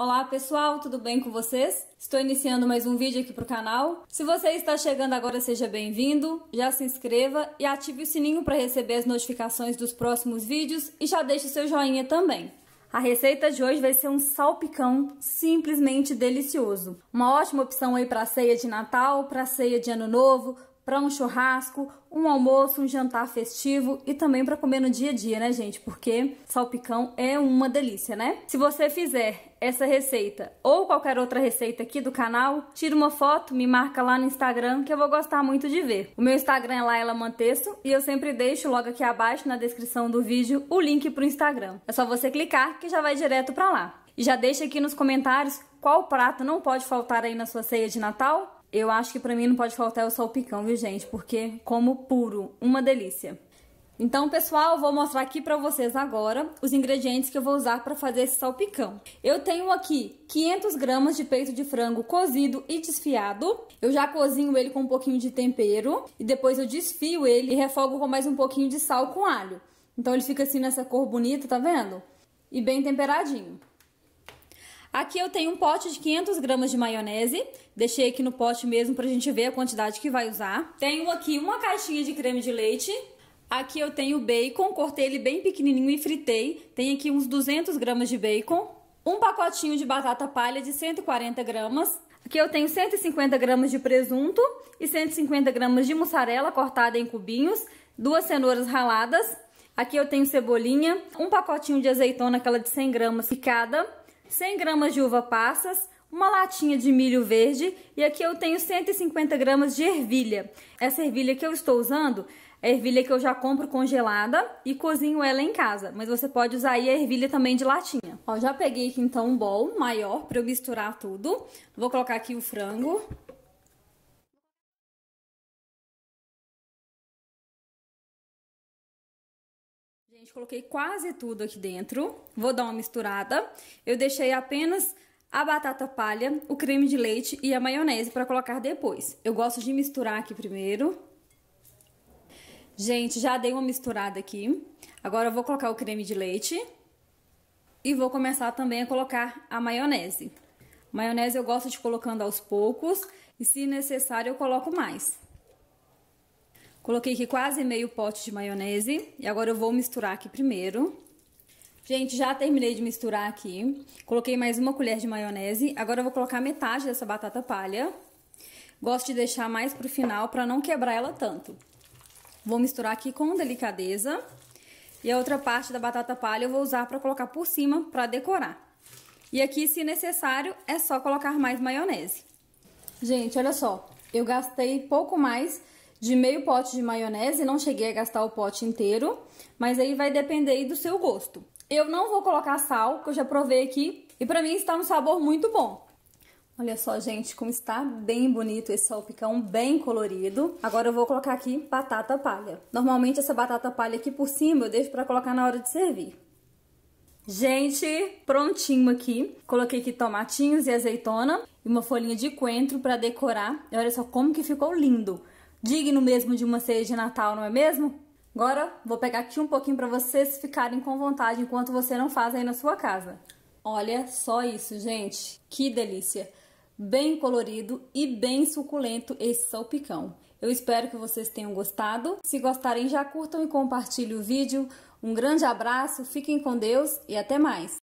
Olá pessoal, tudo bem com vocês? Estou iniciando mais um vídeo aqui para o canal. Se você está chegando agora, seja bem-vindo, já se inscreva e ative o sininho para receber as notificações dos próximos vídeos e já deixe o seu joinha também. A receita de hoje vai ser um salpicão simplesmente delicioso. Uma ótima opção aí para ceia de Natal, para ceia de Ano Novo, para um churrasco, um almoço, um jantar festivo e também para comer no dia a dia, né, gente? Porque salpicão é uma delícia, né? Se você fizer essa receita ou qualquer outra receita aqui do canal, tira uma foto, me marca lá no Instagram que eu vou gostar muito de ver. O meu Instagram é ela Manteço e eu sempre deixo logo aqui abaixo na descrição do vídeo o link pro Instagram. É só você clicar que já vai direto para lá. E já deixa aqui nos comentários qual prato não pode faltar aí na sua ceia de Natal eu acho que para mim não pode faltar o salpicão, viu, gente? Porque como puro, uma delícia. Então, pessoal, eu vou mostrar aqui para vocês agora os ingredientes que eu vou usar para fazer esse salpicão. Eu tenho aqui 500 gramas de peito de frango cozido e desfiado. Eu já cozinho ele com um pouquinho de tempero e depois eu desfio ele e refogo com mais um pouquinho de sal com alho. Então ele fica assim nessa cor bonita, tá vendo? E bem temperadinho. Aqui eu tenho um pote de 500 gramas de maionese, deixei aqui no pote mesmo pra gente ver a quantidade que vai usar. Tenho aqui uma caixinha de creme de leite, aqui eu tenho bacon, cortei ele bem pequenininho e fritei. Tem aqui uns 200 gramas de bacon, um pacotinho de batata palha de 140 gramas, Aqui eu tenho 150 gramas de presunto e 150 gramas de mussarela cortada em cubinhos, duas cenouras raladas. Aqui eu tenho cebolinha, um pacotinho de azeitona, aquela de 100 gramas picada, 100 gramas de uva passas, uma latinha de milho verde e aqui eu tenho 150 gramas de ervilha. Essa ervilha que eu estou usando é ervilha que eu já compro congelada e cozinho ela em casa, mas você pode usar aí a ervilha também de latinha. Ó, já peguei aqui então um bol maior para eu misturar tudo. Vou colocar aqui o frango. Gente, coloquei quase tudo aqui dentro. Vou dar uma misturada. Eu deixei apenas a batata palha, o creme de leite e a maionese para colocar depois. Eu gosto de misturar aqui primeiro. Gente, já dei uma misturada aqui. Agora eu vou colocar o creme de leite. E vou começar também a colocar a maionese. Maionese eu gosto de colocando aos poucos. E se necessário eu coloco mais. Coloquei aqui quase meio pote de maionese. E agora eu vou misturar aqui primeiro. Gente, já terminei de misturar aqui. Coloquei mais uma colher de maionese. Agora eu vou colocar metade dessa batata palha. Gosto de deixar mais pro final pra não quebrar ela tanto. Vou misturar aqui com delicadeza. E a outra parte da batata palha eu vou usar pra colocar por cima pra decorar. E aqui, se necessário, é só colocar mais maionese. Gente, olha só. Eu gastei pouco mais de meio pote de maionese, não cheguei a gastar o pote inteiro, mas aí vai depender aí do seu gosto. Eu não vou colocar sal, que eu já provei aqui, e pra mim está um sabor muito bom. Olha só, gente, como está bem bonito esse salpicão, bem colorido. Agora eu vou colocar aqui batata palha. Normalmente essa batata palha aqui por cima eu deixo pra colocar na hora de servir. Gente, prontinho aqui. Coloquei aqui tomatinhos e azeitona e uma folhinha de coentro pra decorar. E olha só como que ficou lindo digno mesmo de uma ceia de Natal, não é mesmo? Agora, vou pegar aqui um pouquinho para vocês ficarem com vontade enquanto você não faz aí na sua casa. Olha só isso, gente. Que delícia! Bem colorido e bem suculento esse salpicão. Eu espero que vocês tenham gostado. Se gostarem, já curtam e compartilhem o vídeo. Um grande abraço, fiquem com Deus e até mais!